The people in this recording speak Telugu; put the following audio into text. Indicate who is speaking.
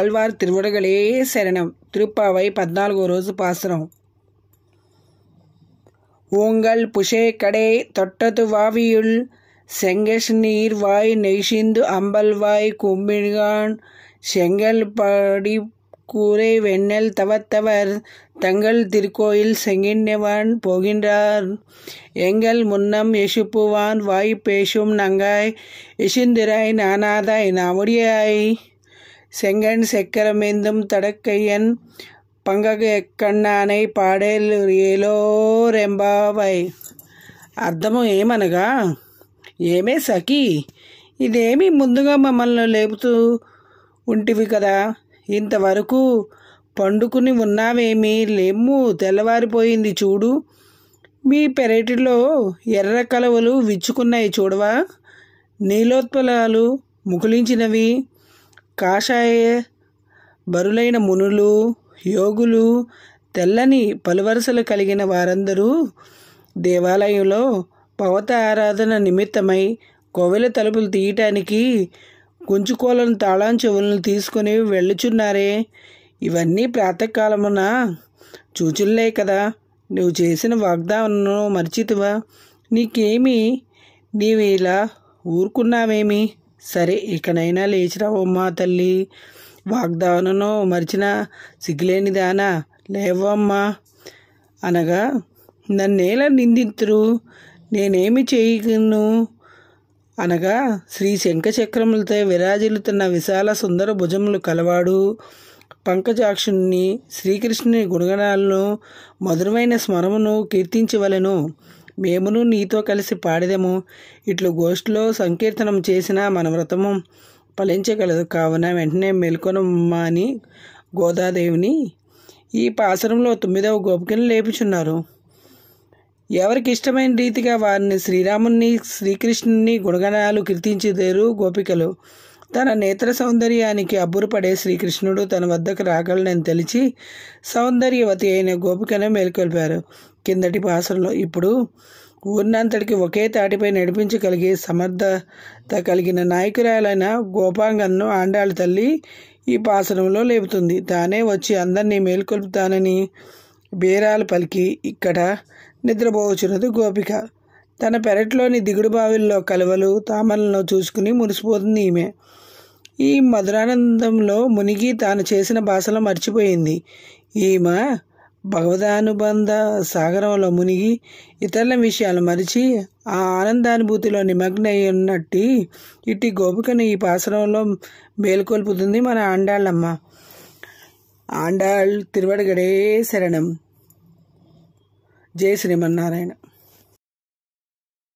Speaker 1: ஆழ்வார் తిరువడగలే சரணம் திருப்பாவை పద్నాలుగో ரோஜு பாசுறோம் உங்கள் புஷே கடை தொட்டது வாவியுள் செங்கஷ் நீர் நெய்சிந்து நெய்ஷிந்து அம்பல்வாய் கும்பிழ்கான் செங்கல் படி கூரை வெண்ணெல் தவத்தவர் தங்கள் திருக்கோயில் செங்கின்னவன் போகின்றார் எங்கள் முன்னம் எசுப்புவான் வாய் பேசும் நங்காய் இசிந்திராய் நானாதாய் நாமுடியாய் செங்கன் செக்கரமேந்தும் தடக்கையன் பங்கக ఎక్కన్నానై పాడేలు ఏలో రెంబావై అర్థము ఏమనగా ఏమే సఖి ఇదేమి ముందుగా మమ్మల్ని లేపుతూ ఉంటివి కదా ఇంతవరకు పండుకుని ఉన్నావేమి లేము తెల్లవారిపోయింది చూడు మీ పెరటిలో ఎర్ర కలవలు విచ్చుకున్నాయి చూడవా నీలోత్పలాలు ముకులించినవి కాషాయ బరులైన మునులు యోగులు తెల్లని పలువరుసలు కలిగిన వారందరూ దేవాలయంలో పవత ఆరాధన నిమిత్తమై కోవెల తలుపులు తీయటానికి గుంజుకోలను తాళం చెవులను తీసుకుని వెళ్ళుచున్నారే ఇవన్నీ ప్రాతకాలమున చూచుల్లే కదా నువ్వు చేసిన వాగ్దానం మరిచితివా నీకేమి ఇలా ఊరుకున్నావేమి సరే ఇకనైనా లేచిరావమ్మా తల్లి వాగ్దానను మరిచిన సిగ్గులేనిదానా లేవమ్మా అనగా నన్నేలా నిందితురు నేనేమి చేయగను అనగా శ్రీ చక్రములతో విరాజిల్లుతున్న విశాల సుందర భుజములు కలవాడు పంకజాక్షుణ్ణి శ్రీకృష్ణుని గుణగణాలను మధురమైన స్మరమును కీర్తించవలను మేమును నీతో కలిసి పాడేదము ఇట్లు గోష్ఠిలో సంకీర్తనం చేసిన మన వ్రతము ఫలించగలదు కావున వెంటనే మేల్కొనమ్మా అని గోదాదేవిని ఈ పాసరంలో తొమ్మిదవ గోపికను లేపుచున్నారు ఎవరికి ఇష్టమైన రీతిగా వారిని శ్రీరాముని శ్రీకృష్ణుని గుణగణాలు కీర్తించేదేరు గోపికలు తన నేత్ర సౌందర్యానికి అబ్బురపడే శ్రీకృష్ణుడు తన వద్దకు రాగలనని తెలిసి సౌందర్యవతి అయిన గోపికను మేల్కొల్పారు కిందటి భాషల్లో ఇప్పుడు ఊరినంతటికి ఒకే తాటిపై కలిగే సమర్థత కలిగిన నాయకురాలైన గోపాంగన్ను ఆండాళ్ళ తల్లి ఈ పాసనంలో లేపుతుంది తానే వచ్చి అందరినీ మేల్కొల్పుతానని బీరాలు పలికి ఇక్కడ నిద్రపోవచ్చున్నది గోపిక తన పెరట్లోని దిగుడు బావిల్లో కలువలు తామలను చూసుకుని మురిసిపోతుంది ఈమె ఈ మధురానందంలో మునిగి తాను చేసిన భాషలో మర్చిపోయింది ఈమె భగవదానుబంధ సాగరంలో మునిగి ఇతరుల విషయాలు మరిచి ఆ ఆనందానుభూతిలో నిమగ్నయి ఉన్నట్టు ఇట్టి గోపికను ఈ పాసరంలో మేల్కొల్పుతుంది మన ఆండాళ్ళమ్మ ఆండాళ్ తిరువడగడే శరణం జయ శ్రీమన్నారాయణ